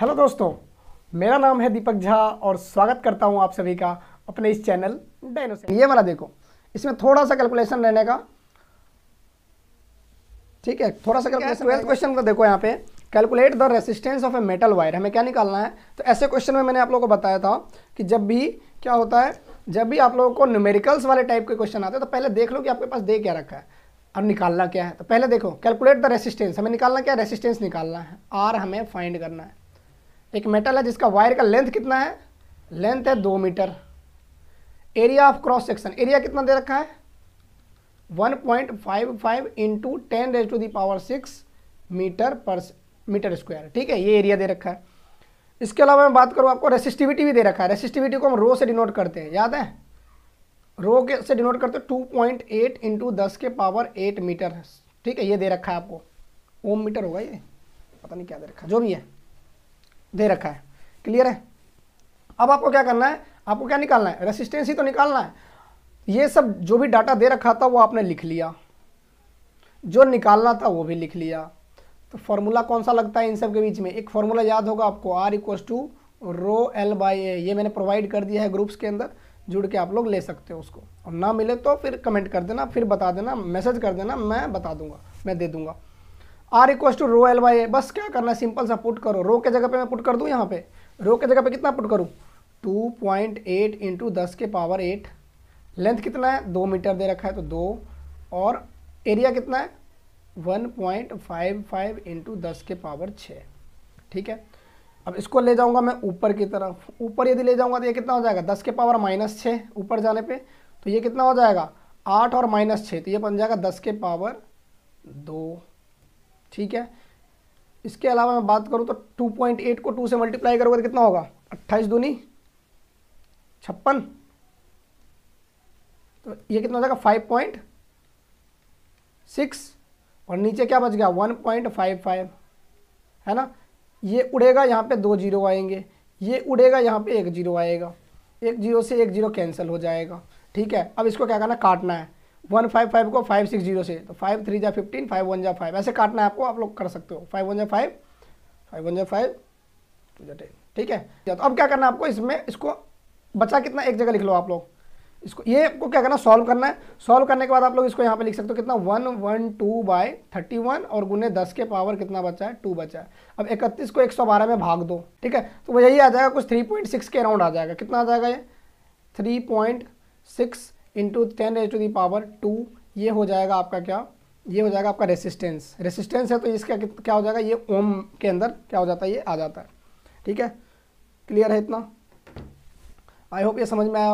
hello दोस्तों मेरा नाम है दीपक झा और स्वागत करता हूं आप सभी का अपने इस चैनल डायनो से ये वाला देखो इसमें थोड़ा सा कैलकुलेशन रहने का ठीक है थोड़ा सा कैलकुलेशन ट्वेल्थ क्वेश्चन को देखो यहाँ पे calculate the resistance of a metal wire हमें क्या निकालना है तो ऐसे क्वेश्चन में मैंने आप लोगों को बताया था कि जब भी क्या होता है जब भी आप लोगों को न्यूमेरिकल्स वाले टाइप के क्वेश्चन आते हैं तो पहले देख लो कि आपके पास दे क्या रखा है और निकालना क्या है तो पहले देखो कैलकुलेट द रेसिस्टेंस हमें निकालना क्या है रेसिस्टेंस निकालना है आर हमें फाइंड करना है एक मेटल है जिसका वायर का लेंथ कितना है लेंथ है दो metre area of cross section area कितना दे रखा है one point five five into ten raise to the power six metre पर मीटर स्क्वायर ठीक है ये एरिया दे रखा है इसके अलावा मैं बात करूँ आपको रेसिस्टिविटी भी दे रखा है रेसिस्टिविटी को हम रो से डिनोट करते हैं याद है रो के से डिनोट करते हैं टू पॉइंट एट इंटू दस के पावर एट मीटर ठीक है ये दे रखा है आपको ओम मीटर होगा ये पता नहीं क्या दे रखा है जो भी है दे रखा है क्लियर है अब आपको क्या करना है आपको क्या निकालना है रेसिस्टेंस ही तो निकालना है ये सब जो भी डाटा दे रखा था वो आपने लिख लिया जो निकालना था वो भी लिख लिया तो फॉर्मूला कौन सा लगता है इन सब के बीच में एक फॉर्मूला याद होगा आपको R equal to rho L by A ये मैंने प्रोवाइड कर दिया है ग्रुप्स के अंदर जुड़ के आप लोग ले सकते हो उसको और ना मिले तो फिर कमेंट कर देना फिर बता देना मैसेज कर देना मैं बता दूंगा मैं दे दूंगा R equal to rho L by A बस क्या करना है सिंपल सा पुट करो रो के जगह पे मैं पुट कर दूँ यहाँ पे रो के जगह पे कितना पुट करूँ टू पॉइंट एट इंटू दस के पावर एट लेंथ कितना है दो मीटर दे रखा है तो दो और एरिया कितना है one point five five into दस के पावर छः ठीक है अब इसको ले जाऊँगा मैं ऊपर की तरफ ऊपर यदि ले जाऊँगा तो ये कितना हो जाएगा दस के पावर माइनस छः ऊपर जाने पर तो ये कितना हो जाएगा आठ और माइनस छः तो ये बन जाएगा दस के पावर दो ठीक है इसके अलावा मैं बात करूँ तो 2.8 को 2 से मल्टीप्लाई करोगे तो कितना होगा अट्ठाईस दूनी छप्पन तो ये कितना हो जाएगा फाइव पॉइंट सिक्स और नीचे क्या बच गया वन पॉइंट फाइव फाइव है ना ये उड़ेगा यहाँ पे दो जीरो आएंगे ये उड़ेगा यहाँ पे एक जीरो आएगा एक जीरो से एक जीरो कैंसिल हो जाएगा ठीक है अब इसको क्या करना काटना है वन फाइव फाइव को फाइव सिक्स जीरो से तो फाइव थ्री जा फिफ्टीन फाइव वन जा फाइव ऐसे काटना है आपको आप लोग कर सकते हो फाइव वन जा फाइव फाइव वन जा फाइव टू जा टेन ठीक है तो अब क्या करना है आपको इसमें इसको बचा कितना एक जगह लिख लो आप लोग इसको ये आपको क्या करना सॉल्व करना है सॉल्व करने के बाद आप लोग इसको यहाँ पे लिख सकते हो कितना one one two by thirty one और गुने दस के पावर कितना बचा है टू बचा है अब इकतीस को एक सौ बारह में भाग दो ठीक है तो वो यही आ जाएगा कुछ थ्री पॉइंट सिक्स के अराउंड आ जाएगा कितना आ जाएगा ये three point six into ten raise to the power two ये हो जाएगा आपका क्या ये हो जाएगा आपका रेसिस्टेंस रेसिस्टेंस है तो इसका क्या हो जाएगा ये ओम के अंदर क्या हो जाता है ये आ जाता है ठीक है क्लियर है इतना आई होप ये समझ में आया